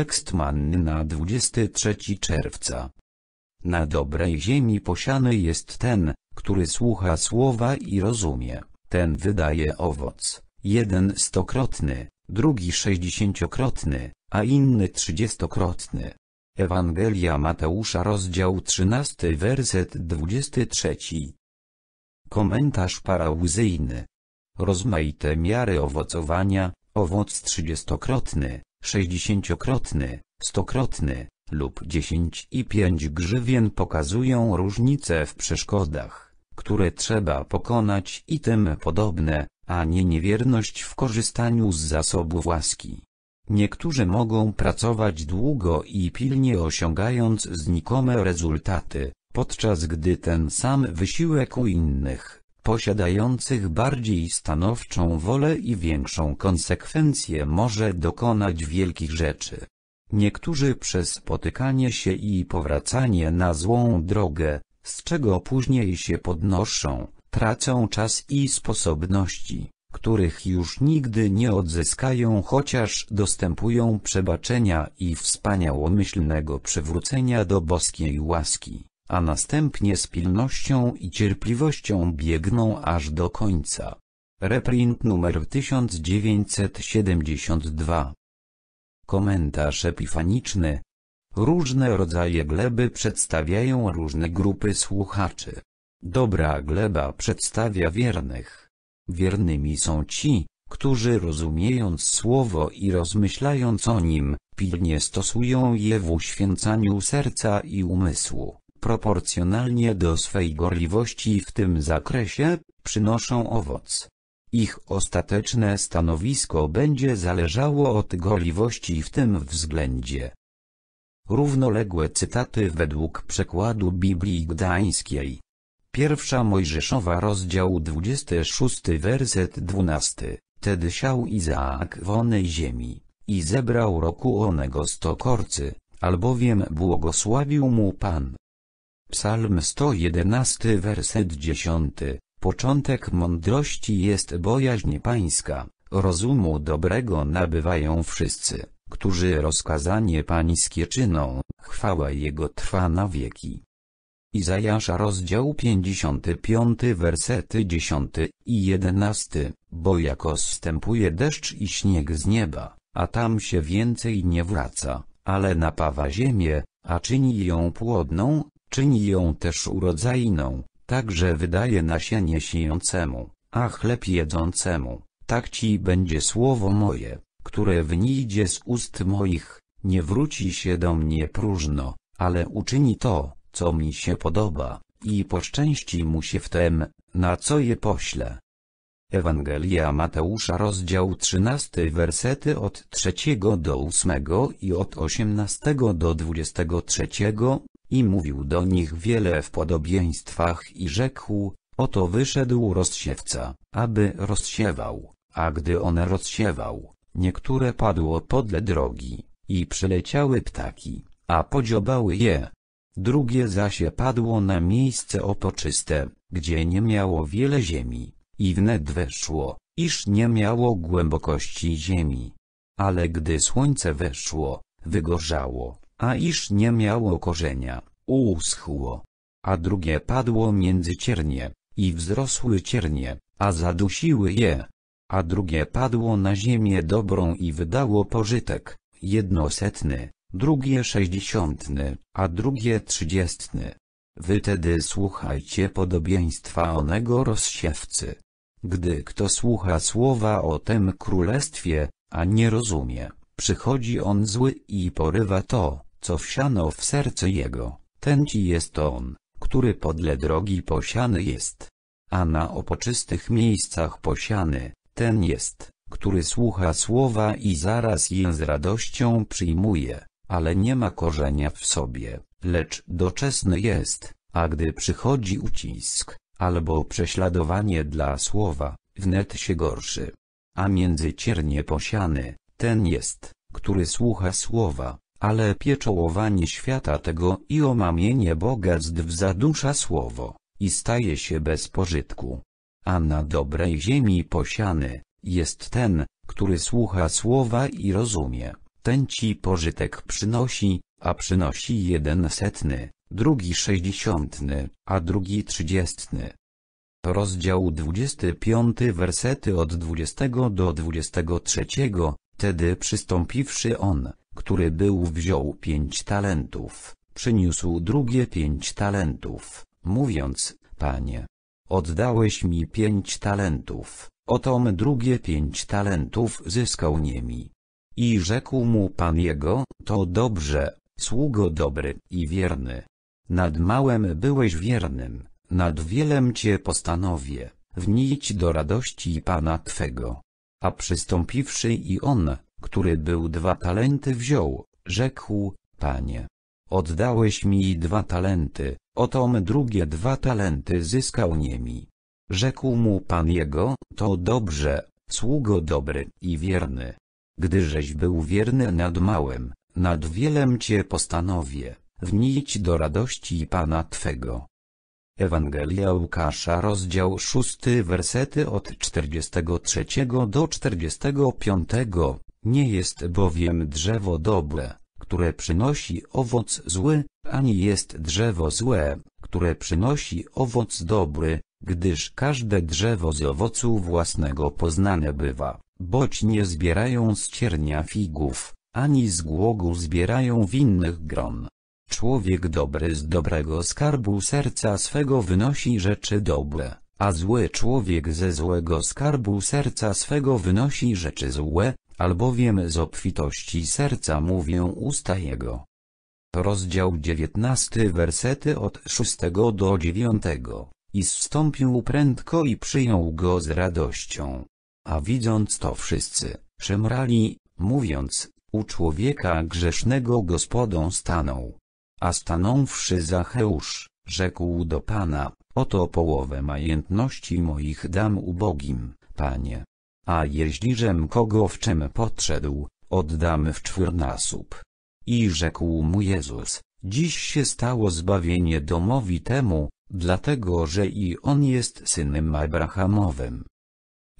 Tekst manny na 23 czerwca. Na dobrej ziemi posiany jest ten, który słucha słowa i rozumie, ten wydaje owoc, jeden stokrotny, drugi sześćdziesięciokrotny, a inny trzydziestokrotny. Ewangelia Mateusza rozdział 13 werset 23. Komentarz parauzyjny. Rozmaite miary owocowania, owoc trzydziestokrotny, sześćdziesięciokrotny, stokrotny lub dziesięć i pięć grzywien pokazują różnice w przeszkodach, które trzeba pokonać i tym podobne, a nie niewierność w korzystaniu z zasobów łaski. Niektórzy mogą pracować długo i pilnie osiągając znikome rezultaty, podczas gdy ten sam wysiłek u innych posiadających bardziej stanowczą wolę i większą konsekwencję może dokonać wielkich rzeczy. Niektórzy przez spotykanie się i powracanie na złą drogę, z czego później się podnoszą, tracą czas i sposobności, których już nigdy nie odzyskają chociaż dostępują przebaczenia i wspaniałomyślnego przywrócenia do boskiej łaski a następnie z pilnością i cierpliwością biegną aż do końca. Reprint numer 1972 Komentarz epifaniczny Różne rodzaje gleby przedstawiają różne grupy słuchaczy. Dobra gleba przedstawia wiernych. Wiernymi są ci, którzy rozumiejąc słowo i rozmyślając o nim, pilnie stosują je w uświęcaniu serca i umysłu proporcjonalnie do swej gorliwości w tym zakresie, przynoszą owoc. Ich ostateczne stanowisko będzie zależało od gorliwości w tym względzie. Równoległe cytaty według przekładu Biblii Gdańskiej. Pierwsza Mojżeszowa rozdział 26 werset 12. Tedy siał Izaak w onej ziemi, i zebrał roku onego sto korcy, albowiem błogosławił mu Pan. Psalm 111 werset 10. Początek mądrości jest bojaźń pańska, rozumu dobrego nabywają wszyscy, którzy rozkazanie pańskie czyną, chwała Jego trwa na wieki. Izajasza rozdział 55 wersety 10 i 11, bo jako zstępuje deszcz i śnieg z nieba, a tam się więcej nie wraca, ale napawa ziemię, a czyni ją płodną, Czyni ją też urodzajną, także wydaje nasienie siejącemu, a chleb jedzącemu. Tak ci będzie słowo moje, które wynidzie z ust moich, nie wróci się do mnie próżno, ale uczyni to, co mi się podoba, i poszczęści mu się w tem, na co je pośle. Ewangelia Mateusza rozdział 13 wersety od 3 do 8 i od 18 do 23, i mówił do nich wiele w podobieństwach i rzekł, oto wyszedł rozsiewca, aby rozsiewał, a gdy on rozsiewał, niektóre padło podle drogi, i przyleciały ptaki, a podziobały je. Drugie zasie padło na miejsce opoczyste, gdzie nie miało wiele ziemi, i wnet weszło, iż nie miało głębokości ziemi. Ale gdy słońce weszło, wygorzało, a iż nie miało korzenia, uschło. A drugie padło między ciernie, i wzrosły ciernie, a zadusiły je. A drugie padło na ziemię dobrą i wydało pożytek, jednosetny, drugie sześćdziesiątny, a drugie trzydziestny. Wy tedy słuchajcie podobieństwa onego rozsiewcy. Gdy kto słucha słowa o tym królestwie, a nie rozumie, przychodzi on zły i porywa to, co wsiano w serce jego, ten ci jest on, który podle drogi posiany jest. A na opoczystych miejscach posiany, ten jest, który słucha słowa i zaraz je z radością przyjmuje, ale nie ma korzenia w sobie, lecz doczesny jest, a gdy przychodzi ucisk, albo prześladowanie dla słowa, wnet się gorszy. A między ciernie posiany, ten jest, który słucha słowa, ale pieczołowanie świata tego i omamienie bogactw zadusza słowo, i staje się bez pożytku. A na dobrej ziemi posiany, jest ten, który słucha słowa i rozumie, ten ci pożytek przynosi, a przynosi jeden setny, drugi sześćdziesiątny, a drugi trzydziestny. Rozdział 25 wersety od 20 do 23, tedy przystąpiwszy on, który był wziął pięć talentów, przyniósł drugie pięć talentów, mówiąc, panie, oddałeś mi pięć talentów, otom drugie pięć talentów zyskał niemi. I rzekł mu pan jego, to dobrze, sługo dobry i wierny. Nad małem byłeś wiernym, nad wielem cię postanowię, wnić do radości Pana Twego. A przystąpiwszy i on, który był dwa talenty wziął, rzekł, panie. Oddałeś mi dwa talenty, otom drugie dwa talenty zyskał niemi. Rzekł mu pan jego, to dobrze, sługo dobry i wierny. Gdyżeś był wierny nad małym, nad wielem cię postanowię, wnić do radości Pana Twego. Ewangelia Łukasza rozdział 6 wersety od 43 do 45 nie jest bowiem drzewo dobre, które przynosi owoc zły, ani jest drzewo złe, które przynosi owoc dobry, gdyż każde drzewo z owocu własnego poznane bywa, boć nie zbierają z ciernia figów, ani z głogu zbierają winnych gron. Człowiek dobry z dobrego skarbu serca swego wynosi rzeczy dobre, a zły człowiek ze złego skarbu serca swego wynosi rzeczy złe, albowiem z obfitości serca mówię usta jego. Rozdział 19 wersety od 6 do 9 i zstąpił prędko i przyjął go z radością. A widząc to wszyscy, szemrali, mówiąc, u człowieka grzesznego gospodą stanął. A stanąwszy Zacheusz, rzekł do Pana, oto połowę majętności moich dam ubogim, Panie. A jeździżem kogo w czym podszedł, oddam w czwórnasób. I rzekł mu Jezus, dziś się stało zbawienie domowi temu, dlatego że i on jest synem Abrahamowym.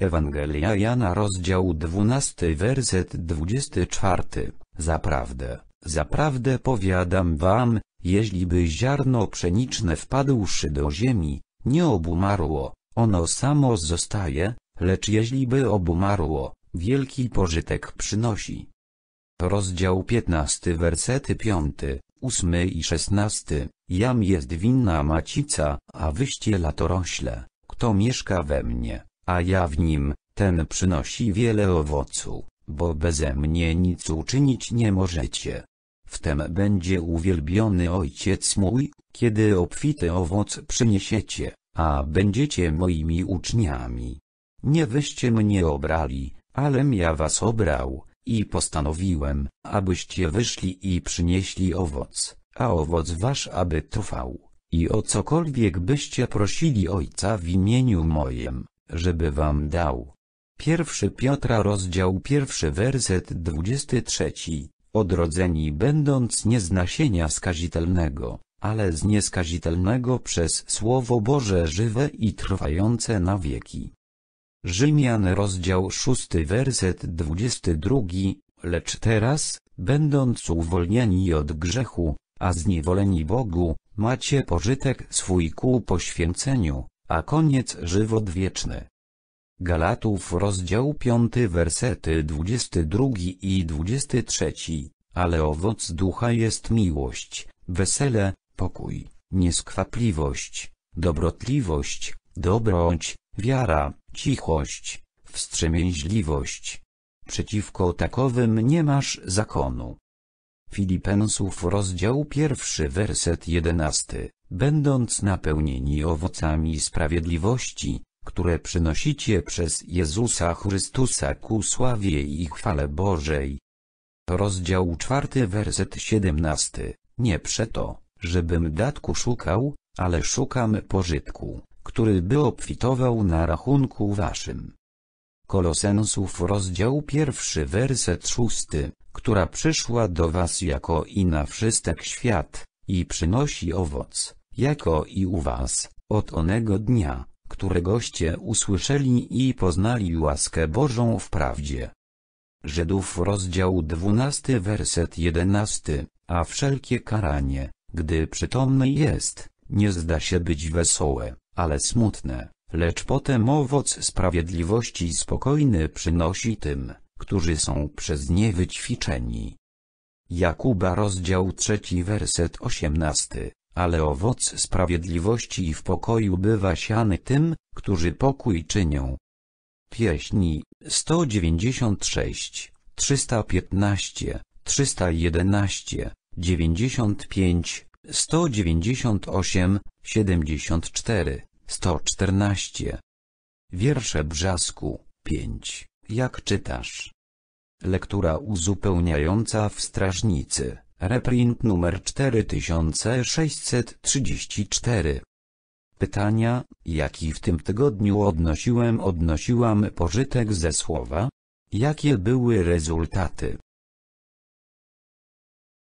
Ewangelia Jana rozdział 12 werset 24, zaprawdę, zaprawdę powiadam wam, jeśliby ziarno pszeniczne wpadłszy do ziemi, nie obumarło, ono samo zostaje, Lecz jeśliby obumarło, wielki pożytek przynosi. Rozdział 15 wersety 5, 8 i 16, Jam jest winna macica, a wyście latorośle, kto mieszka we mnie, a ja w nim, ten przynosi wiele owocu, bo beze mnie nic uczynić nie możecie. Wtem będzie uwielbiony Ojciec mój, kiedy obfity owoc przyniesiecie, a będziecie moimi uczniami. Nie wyście mnie obrali, alem ja was obrał, i postanowiłem, abyście wyszli i przynieśli owoc, a owoc wasz aby trwał. I o cokolwiek byście prosili Ojca w imieniu mojem, żeby wam dał. Pierwszy Piotra rozdział pierwszy werset 23. Odrodzeni będąc nie z nasienia skazitelnego, ale z nieskazitelnego przez Słowo Boże żywe i trwające na wieki. Rzymian rozdział 6 werset 22, lecz teraz, będąc uwolnieni od grzechu, a zniewoleni Bogu, macie pożytek swój ku poświęceniu, a koniec żywot wieczny. Galatów rozdział 5 wersety 22 i 23, ale owoc ducha jest miłość, wesele, pokój, nieskwapliwość, dobrotliwość, dobroć, wiara, cichość, wstrzemięźliwość. Przeciwko takowym nie masz zakonu. Filipensów rozdział pierwszy werset jedenasty, będąc napełnieni owocami sprawiedliwości, które przynosicie przez Jezusa Chrystusa ku sławie i chwale Bożej. Rozdział czwarty werset siedemnasty, nie przeto, żebym datku szukał, ale szukam pożytku, który by obfitował na rachunku waszym. Kolosensów rozdział pierwszy werset szósty, która przyszła do was jako i na wszystek świat, i przynosi owoc, jako i u was, od onego dnia, któregoście usłyszeli i poznali łaskę Bożą w prawdzie. Żydów rozdział dwunasty, werset jedenasty, a wszelkie karanie, gdy przytomny jest, nie zda się być wesołe, ale smutne, lecz potem owoc sprawiedliwości spokojny przynosi tym, którzy są przez nie wyćwiczeni. Jakuba rozdział 3 werset 18, ale owoc sprawiedliwości i w pokoju bywa siany tym, którzy pokój czynią. Pieśni 196, 315, 311, 95, 198, 74, 114. Wiersze Brzasku, 5. Jak czytasz? Lektura uzupełniająca w Strażnicy, reprint numer 4634. Pytania, jaki w tym tygodniu odnosiłem odnosiłam pożytek ze słowa? Jakie były rezultaty?